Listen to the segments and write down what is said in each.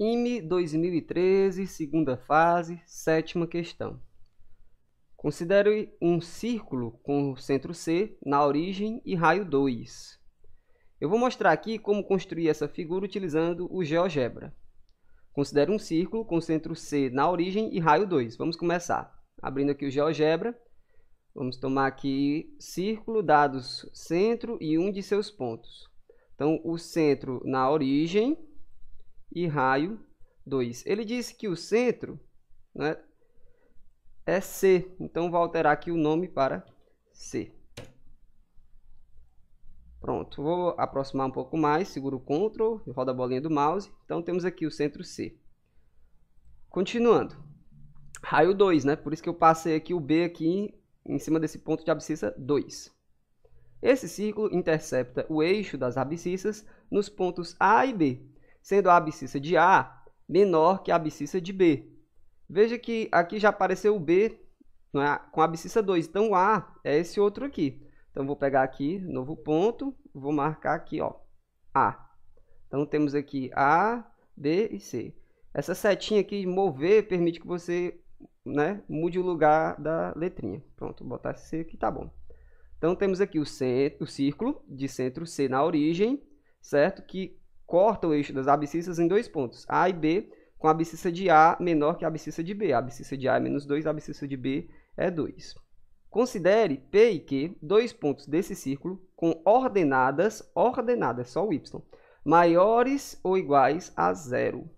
IME 2013, segunda fase, sétima questão. Considere um círculo com o centro C na origem e raio 2. Eu vou mostrar aqui como construir essa figura utilizando o GeoGebra. Considere um círculo com o centro C na origem e raio 2. Vamos começar. Abrindo aqui o GeoGebra, vamos tomar aqui círculo, dados centro e um de seus pontos. Então, o centro na origem e raio 2. Ele disse que o centro né, é C, então vou alterar aqui o nome para C. Pronto, vou aproximar um pouco mais, seguro o Ctrl, roda a bolinha do mouse. Então temos aqui o centro C. Continuando. Raio 2, né? Por isso que eu passei aqui o B aqui em cima desse ponto de abscissa 2. Esse círculo intercepta o eixo das abscissas nos pontos A e B, sendo a abscissa de A menor que a abscissa de B. Veja que aqui já apareceu o B é? com a abscissa 2, então o A é esse outro aqui. Então vou pegar aqui, novo ponto, vou marcar aqui, ó, A. Então temos aqui A, B e C. Essa setinha aqui, mover, permite que você né, mude o lugar da letrinha. Pronto, vou botar C aqui, tá bom. Então temos aqui o, centro, o círculo de centro C na origem, certo? Que corta o eixo das abscissas em dois pontos, A e B, com a abscissa de A menor que a abscissa de B. A abscissa de A é menos 2, a abscissa de B é 2. Considere P e Q, dois pontos desse círculo, com ordenadas, ordenadas, só o Y, maiores ou iguais a zero.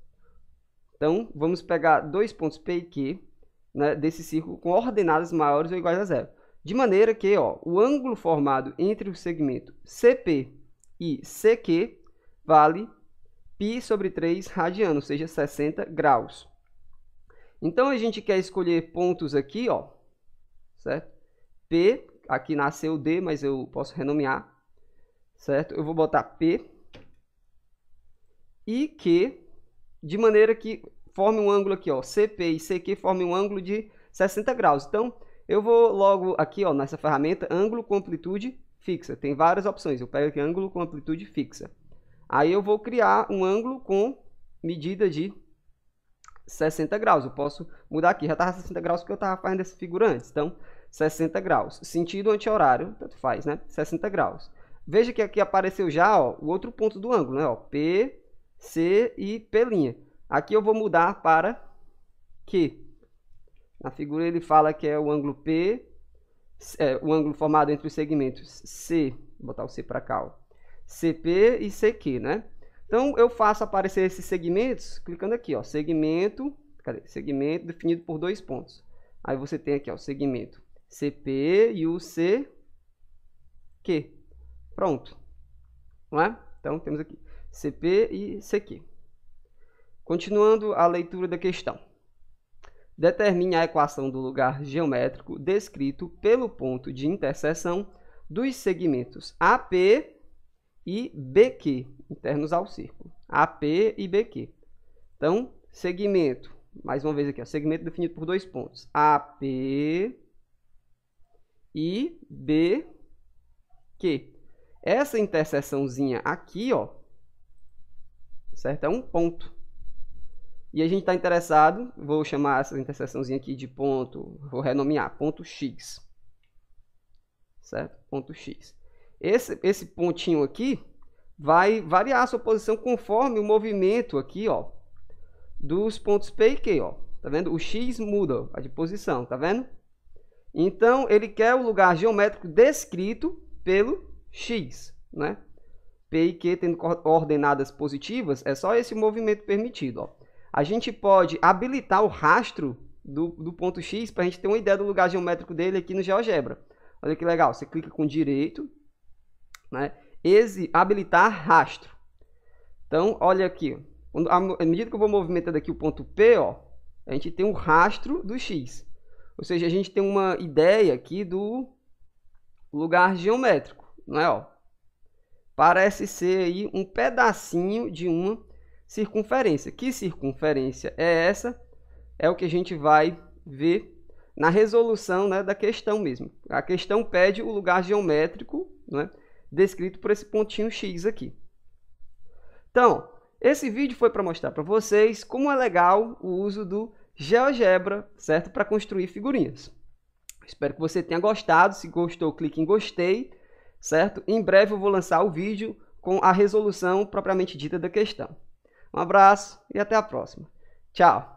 Então, vamos pegar dois pontos P e Q né, desse círculo com ordenadas maiores ou iguais a zero. De maneira que ó, o ângulo formado entre o segmento CP e CQ vale π sobre 3 radiano, ou seja, 60 graus. Então, a gente quer escolher pontos aqui, ó, certo? P, aqui nasceu D, mas eu posso renomear, certo? Eu vou botar P e Q, de maneira que forme um ângulo aqui, ó, CP e CQ formem um ângulo de 60 graus. Então, eu vou logo aqui, ó, nessa ferramenta, ângulo com amplitude fixa. Tem várias opções, eu pego aqui ângulo com amplitude fixa. Aí eu vou criar um ângulo com medida de 60 graus. Eu posso mudar aqui, já estava 60 graus porque eu estava fazendo esse figurante. Então, 60 graus. Sentido anti-horário, tanto faz, né? 60 graus. Veja que aqui apareceu já ó, o outro ponto do ângulo, né? Ó, P, C e P'. Aqui eu vou mudar para Q. Na figura ele fala que é o ângulo P, é, o ângulo formado entre os segmentos C, vou botar o C para cá, ó, CP e CQ, né? Então, eu faço aparecer esses segmentos clicando aqui, ó, segmento, cadê? Segmento definido por dois pontos. Aí você tem aqui, ó, segmento CP e o CQ. Pronto. Não é? Então, temos aqui CP e CQ. Continuando a leitura da questão. Determine a equação do lugar geométrico descrito pelo ponto de interseção dos segmentos AP e BQ, internos ao círculo. AP e BQ. Então, segmento, mais uma vez aqui, ó, segmento definido por dois pontos. AP e BQ. Essa interseçãozinha aqui, ó, certo? É um ponto. E a gente está interessado, vou chamar essa interseçãozinha aqui de ponto, vou renomear, ponto X. Certo? Ponto X. Esse, esse pontinho aqui vai variar a sua posição conforme o movimento aqui, ó, dos pontos P e Q, ó. Tá vendo? O X muda a de posição, tá vendo? Então, ele quer o lugar geométrico descrito pelo X, né? P e Q tendo coordenadas positivas, é só esse movimento permitido, ó. A gente pode habilitar o rastro do, do ponto X para a gente ter uma ideia do lugar geométrico dele aqui no GeoGebra. Olha que legal, você clica com direito, né? habilitar rastro. Então, olha aqui. À medida que eu vou movimentando aqui o ponto P, ó, a gente tem um rastro do X. Ou seja, a gente tem uma ideia aqui do lugar geométrico, não é? Ó, parece ser aí um pedacinho de uma circunferência. Que circunferência é essa? É o que a gente vai ver na resolução né, da questão mesmo. A questão pede o lugar geométrico né, descrito por esse pontinho X aqui. Então, esse vídeo foi para mostrar para vocês como é legal o uso do GeoGebra, certo? Para construir figurinhas. Espero que você tenha gostado. Se gostou, clique em gostei, certo? Em breve eu vou lançar o vídeo com a resolução propriamente dita da questão. Um abraço e até a próxima. Tchau!